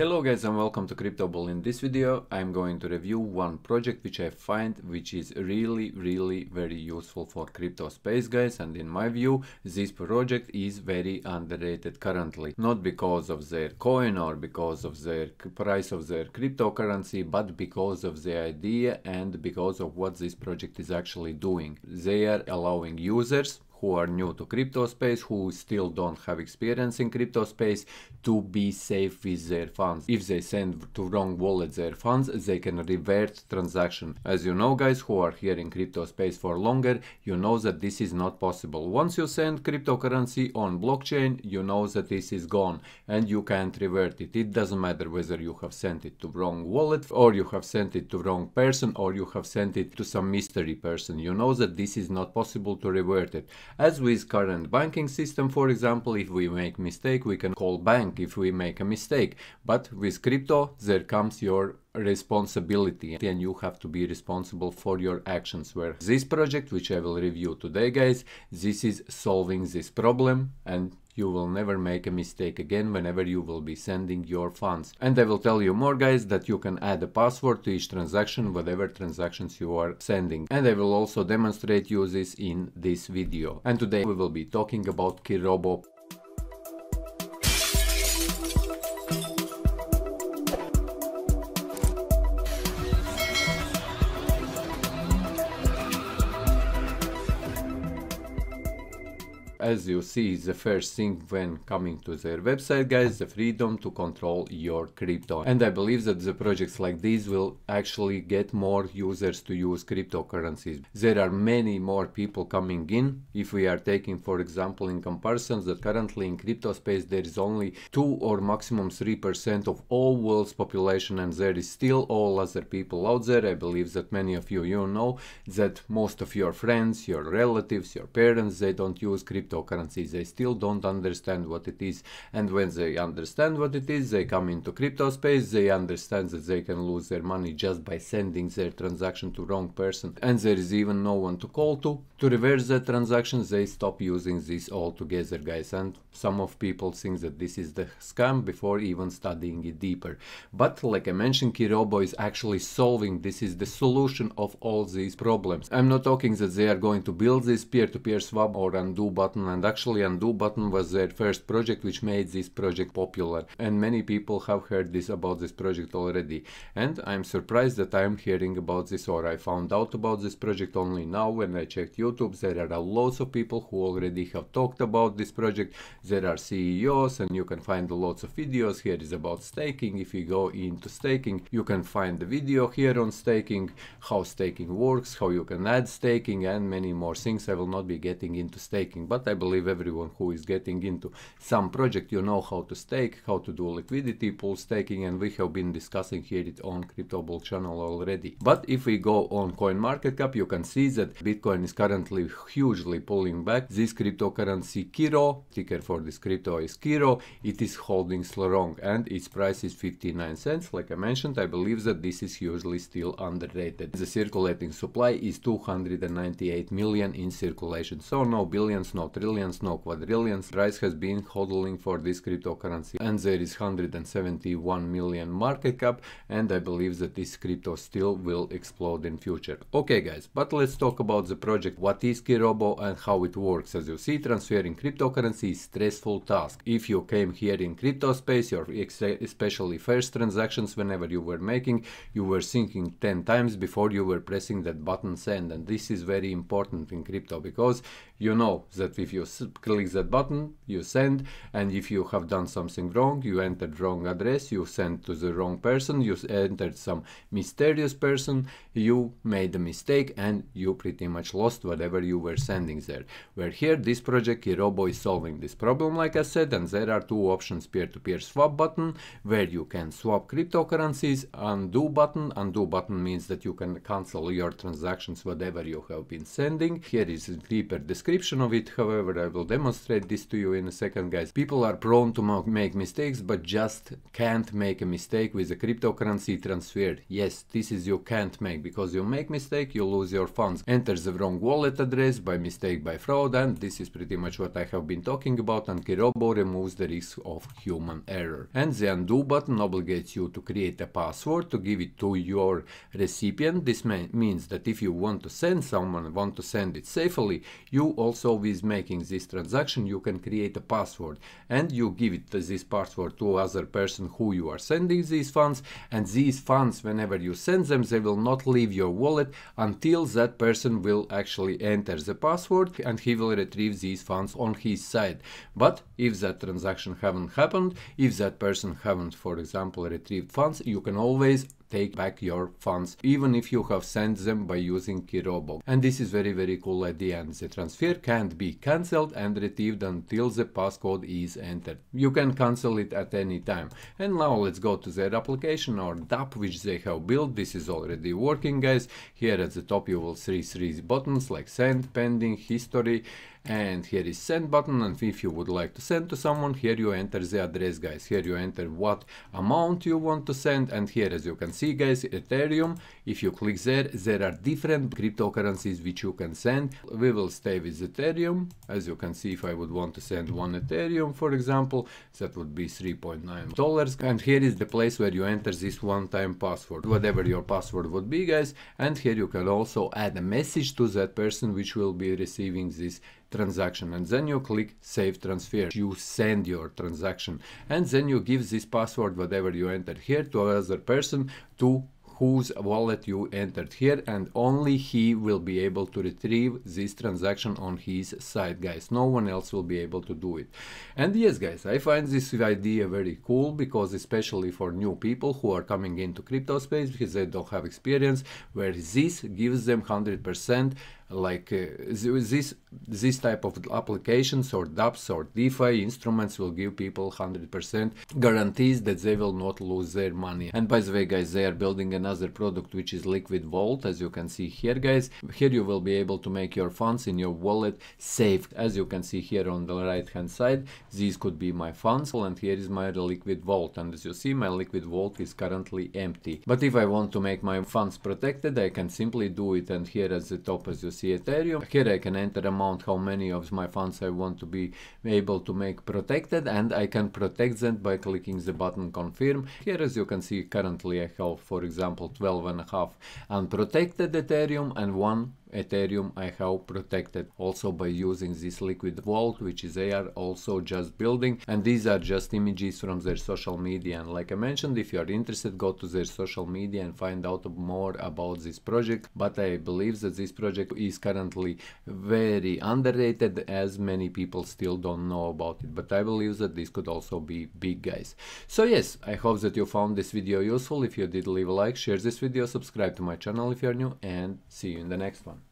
Hello guys and welcome to CryptoBull. In this video I'm going to review one project which I find which is really really very useful for crypto space guys and in my view this project is very underrated currently. Not because of their coin or because of their price of their cryptocurrency but because of the idea and because of what this project is actually doing. They are allowing users who are new to crypto space, who still don't have experience in crypto space, to be safe with their funds. If they send to wrong wallet their funds, they can revert transaction. As you know, guys, who are here in crypto space for longer, you know that this is not possible. Once you send cryptocurrency on blockchain, you know that this is gone and you can't revert it. It doesn't matter whether you have sent it to wrong wallet or you have sent it to wrong person or you have sent it to some mystery person. You know that this is not possible to revert it. As with current banking system, for example, if we make mistake, we can call bank if we make a mistake. But with crypto, there comes your responsibility and you have to be responsible for your actions where this project which i will review today guys this is solving this problem and you will never make a mistake again whenever you will be sending your funds. And I will tell you more guys that you can add a password to each transaction, whatever transactions you are sending. And I will also demonstrate you this in this video. And today we will be talking about Kirobo as you see the first thing when coming to their website guys the freedom to control your crypto and I believe that the projects like these will actually get more users to use cryptocurrencies there are many more people coming in if we are taking for example in comparisons that currently in crypto space there is only 2 or maximum 3% of all world's population and there is still all other people out there I believe that many of you you know that most of your friends your relatives your parents they don't use crypto cryptocurrencies. They still don't understand what it is. And when they understand what it is, they come into crypto space, they understand that they can lose their money just by sending their transaction to wrong person. And there is even no one to call to. To reverse that transaction, they stop using this altogether, guys. And some of people think that this is the scam before even studying it deeper. But like I mentioned, Kirobo is actually solving this is the solution of all these problems. I'm not talking that they are going to build this peer-to-peer -peer swap or undo button and actually undo button was their first project which made this project popular and many people have heard this about this project already and I'm surprised that I'm hearing about this or I found out about this project only now when I checked YouTube there are lots of people who already have talked about this project there are CEOs and you can find lots of videos here is about staking if you go into staking you can find the video here on staking how staking works how you can add staking and many more things I will not be getting into staking but I believe everyone who is getting into some project, you know how to stake, how to do liquidity pool staking, and we have been discussing here it on Crypto Bull channel already. But if we go on Coin Market Cap, you can see that Bitcoin is currently hugely pulling back. This cryptocurrency Kiro, ticker for this crypto is Kiro, it is holding strong and its price is 59 cents. Like I mentioned, I believe that this is usually still underrated. The circulating supply is 298 million in circulation, so no billions, no trillions billions, no quadrillions. Price has been hodling for this cryptocurrency and there is 171 million market cap and I believe that this crypto still will explode in future. Okay guys, but let's talk about the project. What is Kirobo and how it works? As you see, transferring cryptocurrency is stressful task. If you came here in crypto space, your especially first transactions whenever you were making, you were thinking 10 times before you were pressing that button send and this is very important in crypto because you know that if you you click that button, you send, and if you have done something wrong, you entered wrong address, you sent to the wrong person, you entered some mysterious person, you made a mistake and you pretty much lost whatever you were sending there. Where here, this project Kirobo is solving this problem, like I said, and there are two options, peer-to-peer -peer swap button, where you can swap cryptocurrencies, undo button, undo button means that you can cancel your transactions, whatever you have been sending. Here is a deeper description of it, however, however, I will demonstrate this to you in a second, guys. People are prone to make mistakes, but just can't make a mistake with a cryptocurrency transfer. Yes, this is you can't make, because you make mistake, you lose your funds. Enters the wrong wallet address by mistake by fraud, and this is pretty much what I have been talking about, and Kirobo removes the risk of human error. And the undo button obligates you to create a password to give it to your recipient. This means that if you want to send someone, want to send it safely, you also with make making this transaction, you can create a password and you give it this password to other person who you are sending these funds and these funds whenever you send them they will not leave your wallet until that person will actually enter the password and he will retrieve these funds on his side but if that transaction haven't happened if that person haven't for example retrieved funds you can always take back your funds even if you have sent them by using Kirobo. And this is very very cool at the end. The transfer can't be cancelled and retrieved until the passcode is entered. You can cancel it at any time. And now let's go to their application or DAP which they have built. This is already working guys. Here at the top you will see three buttons like send, pending, history and here is send button and if you would like to send to someone here you enter the address guys here you enter what amount you want to send and here as you can see guys ethereum if you click there there are different cryptocurrencies which you can send we will stay with ethereum as you can see if i would want to send one ethereum for example that would be 3.9 dollars and here is the place where you enter this one-time password whatever your password would be guys and here you can also add a message to that person which will be receiving this transaction and then you click save transfer you send your transaction and then you give this password whatever you entered here to another person to whose wallet you entered here and only he will be able to retrieve this transaction on his side guys no one else will be able to do it and yes guys i find this idea very cool because especially for new people who are coming into crypto space because they don't have experience where this gives them 100 percent like uh, this this type of applications or dApps or DeFi instruments will give people 100% guarantees that they will not lose their money. And by the way, guys, they are building another product which is Liquid Vault, as you can see here, guys. Here you will be able to make your funds in your wallet safe. As you can see here on the right hand side, these could be my funds and here is my Liquid Vault. And as you see, my Liquid Vault is currently empty. But if I want to make my funds protected, I can simply do it. And here at the top, as you Ethereum. Here I can enter amount how many of my funds I want to be able to make protected and I can protect them by clicking the button confirm. Here as you can see currently I have for example 12 and a half unprotected Ethereum and one Ethereum I have protected also by using this liquid vault which is they are also just building and these are just images from their social media and like I mentioned if you are interested go to their social media and find out more about this project but I believe that this project is currently very underrated as many people still don't know about it but I believe that this could also be big guys. So yes I hope that you found this video useful if you did leave a like share this video subscribe to my channel if you are new and see you in the next one.